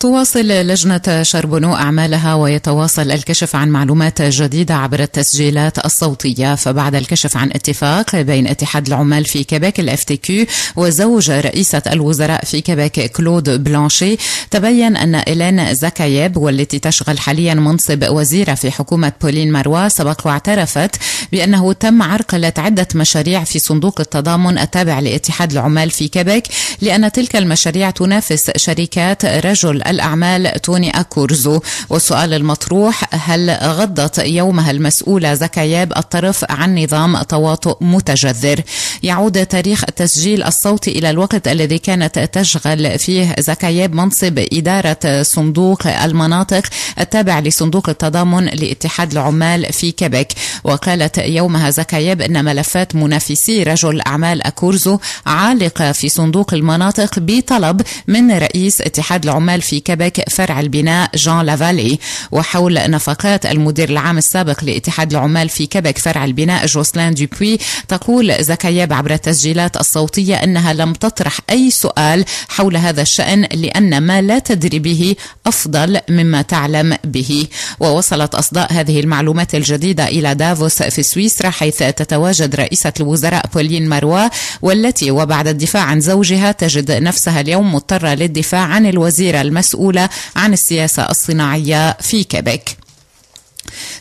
تواصل لجنة شربونو أعمالها ويتواصل الكشف عن معلومات جديدة عبر التسجيلات الصوتية فبعد الكشف عن اتفاق بين اتحاد العمال في كيبيك الاف تي كيو وزوج رئيسة الوزراء في كيبيك كلود بلانشي تبين أن إيلين زكايب والتي تشغل حاليا منصب وزيرة في حكومة بولين ماروا سبق واعترفت بأنه تم عرقلة عدة مشاريع في صندوق التضامن التابع لاتحاد العمال في كيبيك لأن تلك المشاريع تنافس شركات رجل الأعمال توني أكورزو والسؤال المطروح هل غضت يومها المسؤولة زكاياب الطرف عن نظام تواطؤ متجذر يعود تاريخ التسجيل الصوتي إلى الوقت الذي كانت تشغل فيه زكاياب منصب إدارة صندوق المناطق التابع لصندوق التضامن لاتحاد العمال في كيبك وقالت يومها زكاياب أن ملفات منافسي رجل أعمال أكورزو عالقة في صندوق المناطق بطلب من رئيس اتحاد العمال في كبك فرع البناء جان لافالي وحول نفقات المدير العام السابق لاتحاد العمال في كبك فرع البناء جوسلان دوبوي تقول زكاياب عبر التسجيلات الصوتية أنها لم تطرح أي سؤال حول هذا الشأن لأن ما لا تدري به أفضل مما تعلم به ووصلت أصداء هذه المعلومات الجديدة إلى دافوس في سويسرا حيث تتواجد رئيسة الوزراء بولين ماروا والتي وبعد الدفاع عن زوجها تجد نفسها اليوم مضطرة للدفاع عن الوزيرة المسؤولة المسؤولة عن السياسة الصناعية في كيبيك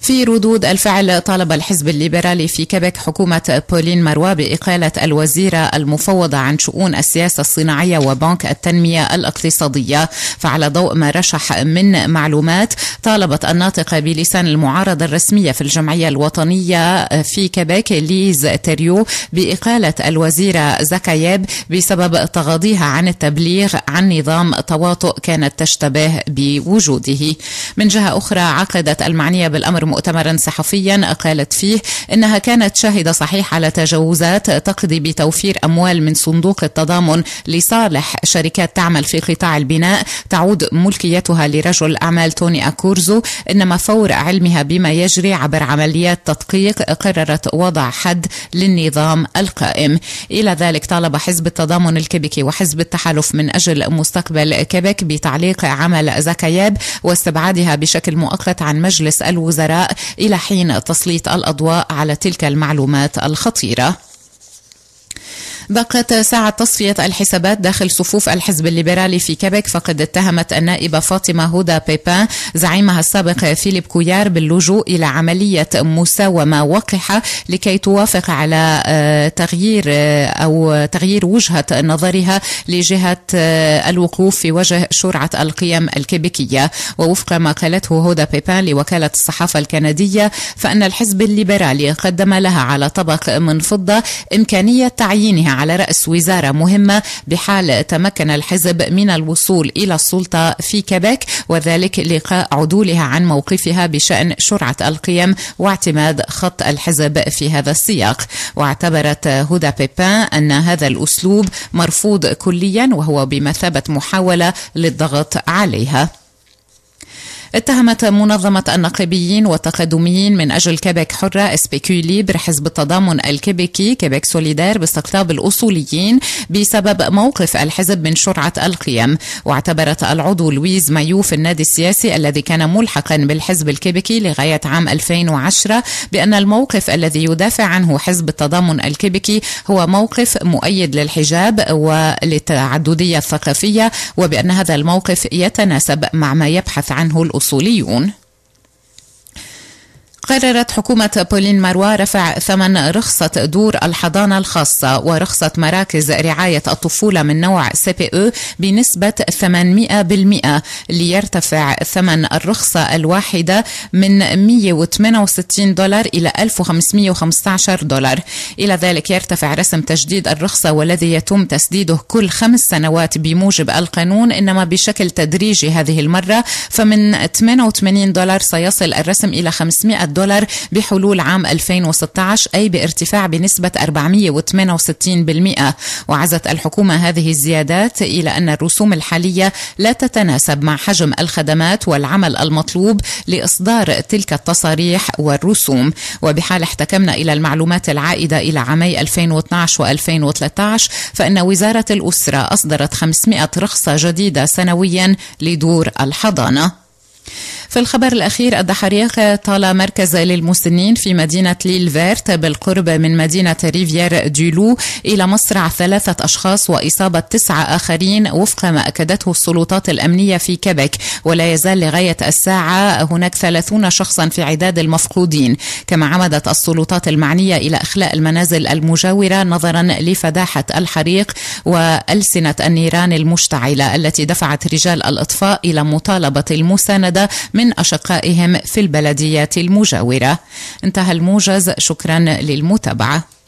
في ردود الفعل طالب الحزب الليبرالي في كبك حكومة بولين مروى بإقالة الوزيرة المفوضة عن شؤون السياسة الصناعية وبنك التنمية الاقتصادية فعلى ضوء ما رشح من معلومات طالبت الناطقة بلسان المعارضة الرسمية في الجمعية الوطنية في كبك ليز تريو بإقالة الوزيرة زكاياب بسبب تغاضيها عن التبليغ عن نظام تواطؤ كانت تشتبه بوجوده من جهة أخرى عقدت المعنية بالأمر مؤتمرا صحفيا قالت فيه إنها كانت شاهدة صحيح على تجاوزات تقضي بتوفير أموال من صندوق التضامن لصالح شركات تعمل في قطاع البناء تعود ملكيتها لرجل أعمال توني أكورزو إنما فور علمها بما يجري عبر عمليات تدقيق قررت وضع حد للنظام القائم إلى ذلك طالب حزب التضامن الكيبيكي وحزب التحالف من أجل مستقبل كبك بتعليق عمل زكاياب واستبعادها بشكل مؤقت عن مجلس الوزراء إلى حين تسليط الأضواء على تلك المعلومات الخطيرة بقت ساعة تصفية الحسابات داخل صفوف الحزب الليبرالي في كيبك فقد اتهمت النائبة فاطمة هدى بيبان زعيمها السابق فيليب كويار باللجوء إلى عملية مساومة وقحة لكي توافق على آه، تغيير آه، أو تغيير وجهة نظرها لجهة آه، الوقوف في وجه شرعة القيم الكيبكية ووفق ما قالته هدى بيبان لوكالة الصحافة الكندية فأن الحزب الليبرالي قدم لها على طبق من فضة إمكانية تعيينها على رأس وزارة مهمة بحال تمكن الحزب من الوصول إلى السلطة في كيبيك وذلك لقاء عدولها عن موقفها بشأن شرعة القيم واعتماد خط الحزب في هذا السياق واعتبرت هدى بيبان أن هذا الأسلوب مرفوض كليا وهو بمثابة محاولة للضغط عليها اتهمت منظمة النقيبيين والتقدميين من أجل كيبك حرة اسبيكيو ليبر حزب التضامن الكيبيكي كيبك سوليدار باستقطاب الأصوليين بسبب موقف الحزب من شرعة القيم واعتبرت العضو لويز مايو في النادي السياسي الذي كان ملحقا بالحزب الكيبيكي لغاية عام 2010 بأن الموقف الذي يدافع عنه حزب التضامن الكيبيكي هو موقف مؤيد للحجاب وللتعددية الثقافية وبأن هذا الموقف يتناسب مع ما يبحث عنه الأصوليين أصولي قررت حكومة بولين مروى رفع ثمن رخصة دور الحضانة الخاصة ورخصة مراكز رعاية الطفولة من نوع سي بي او بنسبة 800% ليرتفع ثمن الرخصة الواحدة من 168 دولار إلى 1515 دولار إلى ذلك يرتفع رسم تجديد الرخصة والذي يتم تسديده كل خمس سنوات بموجب القانون إنما بشكل تدريجي هذه المرة فمن 88 دولار سيصل الرسم إلى 500 دولار دولار بحلول عام 2016 أي بارتفاع بنسبة 468% وعزت الحكومة هذه الزيادات إلى أن الرسوم الحالية لا تتناسب مع حجم الخدمات والعمل المطلوب لإصدار تلك التصاريح والرسوم وبحال احتكمنا إلى المعلومات العائدة إلى عامي 2012 و2013 فإن وزارة الأسرة أصدرت 500 رخصة جديدة سنويا لدور الحضانة. في الخبر الأخير الدحريق طال مركز للمسنين في مدينة ليل فيرت بالقرب من مدينة ريفيير ديلو إلى مصرع ثلاثة أشخاص وإصابة تسعة آخرين وفق ما أكدته السلطات الأمنية في كبك ولا يزال لغاية الساعة هناك ثلاثون شخصا في عداد المفقودين كما عمدت السلطات المعنية إلى إخلاء المنازل المجاورة نظرا لفداحة الحريق وألسنة النيران المشتعلة التي دفعت رجال الإطفاء إلى مطالبة المساندة من أشقائهم في البلديات المجاورة انتهى الموجز شكرا للمتابعة